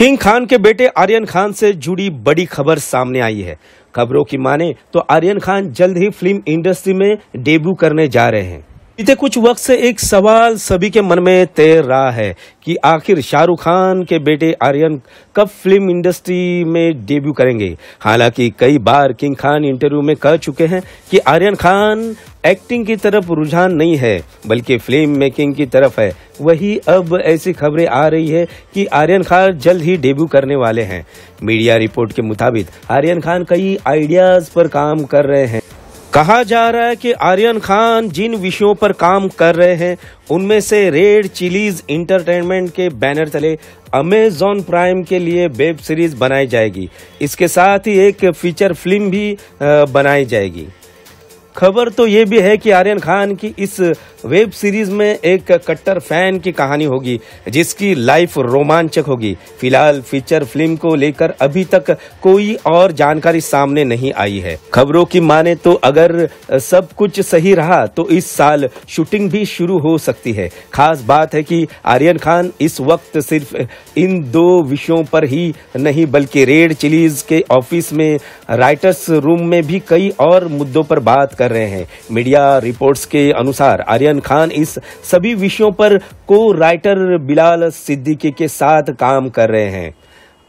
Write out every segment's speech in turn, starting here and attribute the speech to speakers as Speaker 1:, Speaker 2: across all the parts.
Speaker 1: king Khan के बेटे आर्यन खान से जुड़ी बड़ी खबर सामने आई है खबरों की माने तो आर्यन खान जल्द ही फिल्म इंडस्ट्री में डेब्यू करने जा रहे हैं बीते कुछ वक्त से एक सवाल सभी के मन में तैर रहा है कि आखिर शाहरुख खान के बेटे आर्यन कब फिल्म इंडस्ट्री में डेब्यू करेंगे हालांकि कई बार किंग खान इंटरव्यू में कह चुके हैं कि आर्यन खान एक्टिंग की तरफ रुझान नहीं है बल्कि फिल्म मेकिंग की तरफ है वही अब ऐसी खबरें आ रही है कि आर्यन खान जल्द ही डेब्यू करने वाले हैं मीडिया रिपोर्ट के मुताबिक आर्यन खान कई आइडियाज पर काम कर रहे हैं कहा जा रहा है कि आर्यन खान जिन विषयों पर काम कर रहे हैं उनमें से रेड चिलीज इंटरटेनमेंट के बैनर तले अमेजॉन प्राइम के लिए वेब सीरीज बनाई जाएगी इसके साथ ही एक फीचर फिल्म भी बनाई जाएगी खबर तो ये भी है कि आर्यन खान की इस वेब सीरीज में एक कट्टर फैन की कहानी होगी जिसकी लाइफ रोमांचक होगी फिलहाल फीचर फिल्म को लेकर अभी तक कोई और जानकारी सामने नहीं आई है खबरों की माने तो अगर सब कुछ सही रहा तो इस साल शूटिंग भी शुरू हो सकती है खास बात है कि आर्यन खान इस वक्त सिर्फ इन दो विषयों पर ही नहीं बल्कि रेड चिलीज के ऑफिस में राइटर्स रूम में भी कई और मुद्दों पर बात कर रहे हैं मीडिया रिपोर्ट्स के अनुसार आर्यन खान इस सभी विषयों पर को राइटर बिलाल सिद्दीकी के साथ काम कर रहे हैं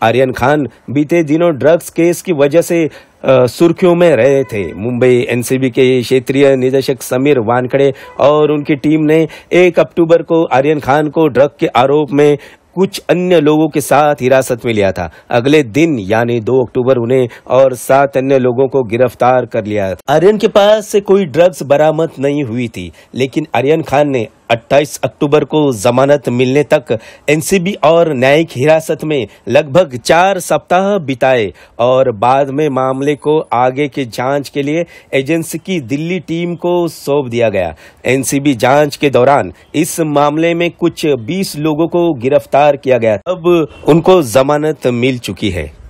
Speaker 1: आर्यन खान बीते दिनों ड्रग्स केस की वजह से सुर्खियों में रहे थे मुंबई एनसीबी के क्षेत्रीय निदेशक समीर वानखड़े और उनकी टीम ने 1 अक्टूबर को आर्यन खान को ड्रग के आरोप में कुछ अन्य लोगों के साथ हिरासत में लिया था अगले दिन यानी 2 अक्टूबर उन्हें और सात अन्य लोगों को गिरफ्तार कर लिया आर्यन के पास से कोई ड्रग्स बरामद नहीं हुई थी लेकिन आर्यन खान ने 28 अक्टूबर को जमानत मिलने तक एनसीबी और न्यायिक हिरासत में लगभग चार सप्ताह बिताए और बाद में मामले को आगे के जांच के लिए एजेंसी की दिल्ली टीम को सौंप दिया गया एनसीबी जांच के दौरान इस मामले में कुछ 20 लोगों को गिरफ्तार किया गया अब उनको जमानत मिल चुकी है